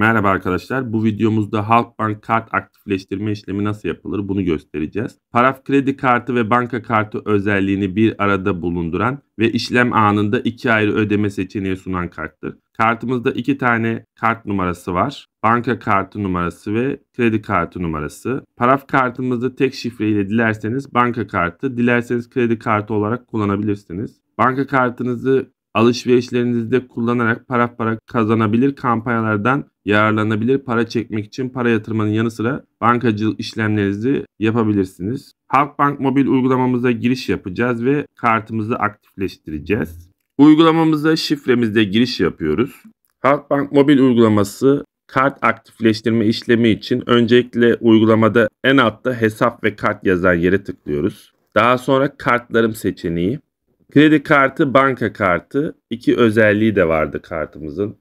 Merhaba arkadaşlar. Bu videomuzda Halkbank kart aktifleştirme işlemi nasıl yapılır bunu göstereceğiz. Paraf kredi kartı ve banka kartı özelliğini bir arada bulunduran ve işlem anında iki ayrı ödeme seçeneği sunan karttır. Kartımızda iki tane kart numarası var. Banka kartı numarası ve kredi kartı numarası. Paraf kartımızı tek şifreyle dilerseniz banka kartı, dilerseniz kredi kartı olarak kullanabilirsiniz. Banka kartınızı alışverişlerinizde kullanarak para para kazanabilir kampanyalardan yararlanabilir para çekmek için para yatırmanın yanı sıra bankacılık işlemlerinizi yapabilirsiniz. Halkbank mobil uygulamamıza giriş yapacağız ve kartımızı aktifleştireceğiz. Uygulamamıza şifremizde giriş yapıyoruz. Halkbank mobil uygulaması kart aktifleştirme işlemi için öncelikle uygulamada en altta hesap ve kart yazan yere tıklıyoruz. Daha sonra kartlarım seçeneği Kredi kartı, banka kartı iki özelliği de vardı kartımızın.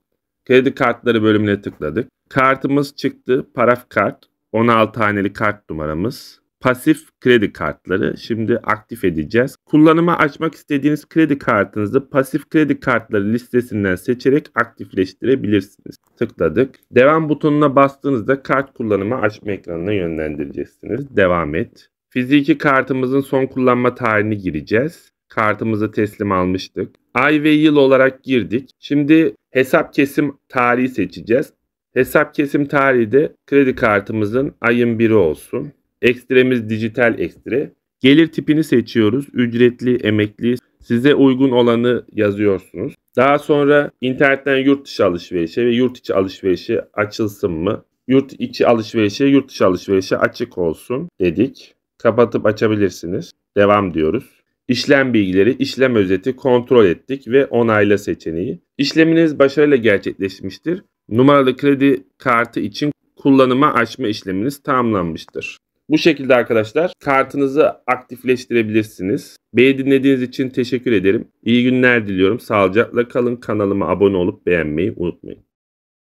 Kredi kartları bölümüne tıkladık. Kartımız çıktı. Paraf kart, 16 haneli kart numaramız. Pasif kredi kartları şimdi aktif edeceğiz. Kullanıma açmak istediğiniz kredi kartınızı pasif kredi kartları listesinden seçerek aktifleştirebilirsiniz. Tıkladık. Devam butonuna bastığınızda kart kullanımı açma ekranına yönlendireceksiniz. Devam et. Fiziki kartımızın son kullanma tarihini gireceğiz kartımızı teslim almıştık. Ay ve yıl olarak girdik. Şimdi hesap kesim tarihi seçeceğiz. Hesap kesim tarihi de kredi kartımızın ayın biri olsun. Ekstremiz dijital ekstre. Gelir tipini seçiyoruz. Ücretli, emekli, size uygun olanı yazıyorsunuz. Daha sonra internetten yurt dışı alışverişe ve yurt içi alışverişe açılsın mı? Yurt içi alışverişe, yurt dışı alışverişe açık olsun dedik. Kapatıp açabilirsiniz. Devam diyoruz. İşlem bilgileri, işlem özeti kontrol ettik ve onayla seçeneği. İşleminiz başarıyla gerçekleşmiştir. Numaralı kredi kartı için kullanıma açma işleminiz tamamlanmıştır. Bu şekilde arkadaşlar kartınızı aktifleştirebilirsiniz. Beni dinlediğiniz için teşekkür ederim. İyi günler diliyorum. Sağlıcakla kalın. Kanalıma abone olup beğenmeyi unutmayın.